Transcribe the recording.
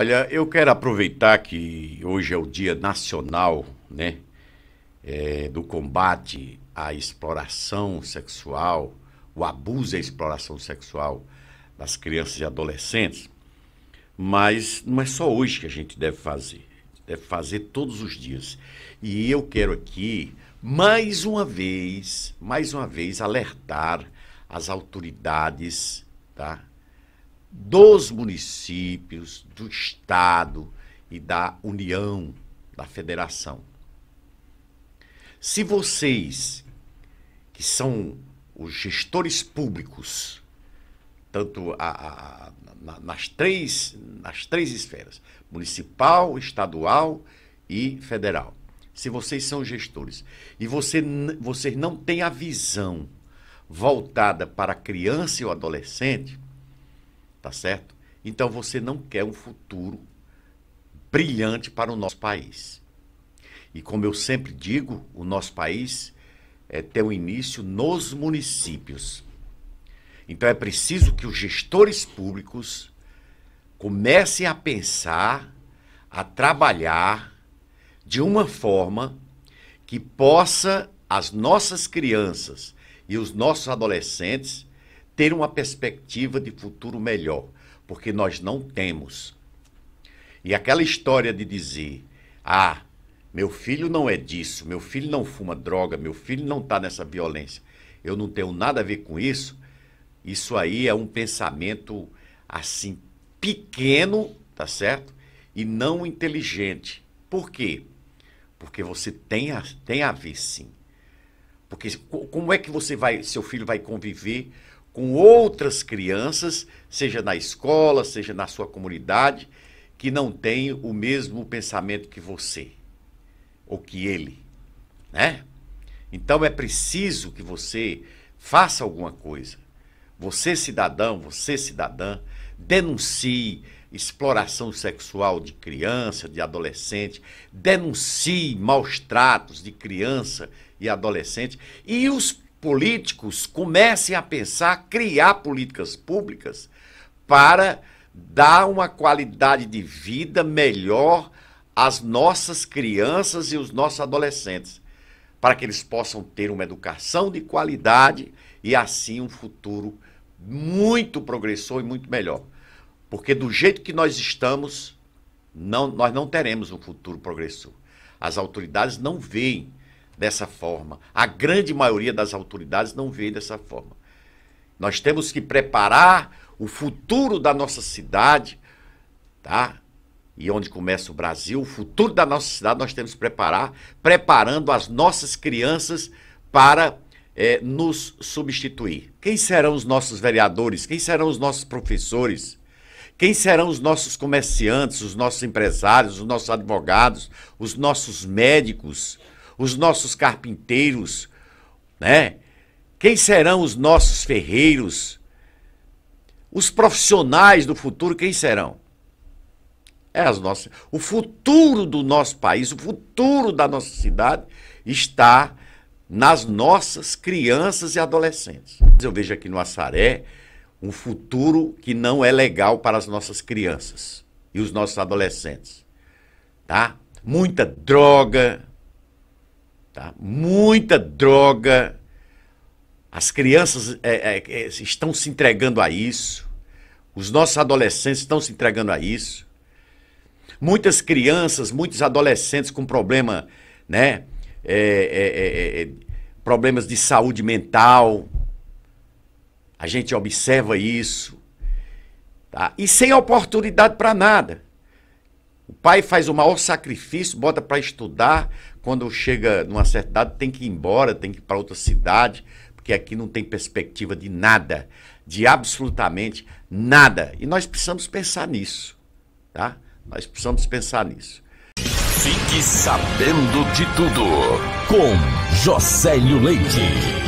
Olha, eu quero aproveitar que hoje é o Dia Nacional, né, é, do combate à exploração sexual, o abuso e a exploração sexual das crianças e adolescentes. Mas não é só hoje que a gente deve fazer, deve fazer todos os dias. E eu quero aqui mais uma vez, mais uma vez alertar as autoridades, tá? dos municípios, do Estado e da União, da Federação. Se vocês, que são os gestores públicos, tanto a, a, a, nas, três, nas três esferas, municipal, estadual e federal. Se vocês são gestores e você, vocês não têm a visão voltada para a criança e o adolescente, Tá certo? Então você não quer um futuro brilhante para o nosso país. E como eu sempre digo, o nosso país é, tem um início nos municípios. Então é preciso que os gestores públicos comecem a pensar, a trabalhar de uma forma que possa as nossas crianças e os nossos adolescentes ter uma perspectiva de futuro melhor, porque nós não temos. E aquela história de dizer: ah, meu filho não é disso, meu filho não fuma droga, meu filho não está nessa violência, eu não tenho nada a ver com isso. Isso aí é um pensamento assim pequeno, tá certo? E não inteligente. Por quê? Porque você tem a, tem a ver sim. Porque como é que você vai, seu filho vai conviver com outras crianças, seja na escola, seja na sua comunidade, que não tem o mesmo pensamento que você ou que ele, né? Então é preciso que você faça alguma coisa. Você cidadão, você cidadã, denuncie exploração sexual de criança, de adolescente, denuncie maus tratos de criança e adolescente e os políticos comecem a pensar, criar políticas públicas para dar uma qualidade de vida melhor às nossas crianças e os nossos adolescentes, para que eles possam ter uma educação de qualidade e assim um futuro muito progressor e muito melhor. Porque do jeito que nós estamos, não, nós não teremos um futuro progressor. As autoridades não veem dessa forma. A grande maioria das autoridades não vê dessa forma. Nós temos que preparar o futuro da nossa cidade, tá? E onde começa o Brasil, o futuro da nossa cidade nós temos que preparar, preparando as nossas crianças para é, nos substituir. Quem serão os nossos vereadores? Quem serão os nossos professores? Quem serão os nossos comerciantes, os nossos empresários, os nossos advogados, os nossos médicos? os nossos carpinteiros, né? Quem serão os nossos ferreiros? Os profissionais do futuro, quem serão? É as nossas, o futuro do nosso país, o futuro da nossa cidade está nas nossas crianças e adolescentes. Eu vejo aqui no Assaré um futuro que não é legal para as nossas crianças e os nossos adolescentes. Tá? Muita droga, Tá? Muita droga. As crianças é, é, é, estão se entregando a isso. Os nossos adolescentes estão se entregando a isso. Muitas crianças, muitos adolescentes com problema, né? É, é, é problemas de saúde mental. A gente observa isso. Tá? E sem oportunidade para nada. O pai faz o maior sacrifício, bota para estudar. Quando chega numa certa idade, tem que ir embora, tem que ir para outra cidade, porque aqui não tem perspectiva de nada, de absolutamente nada. E nós precisamos pensar nisso, tá? Nós precisamos pensar nisso. Fique sabendo de tudo com Josélio Leite.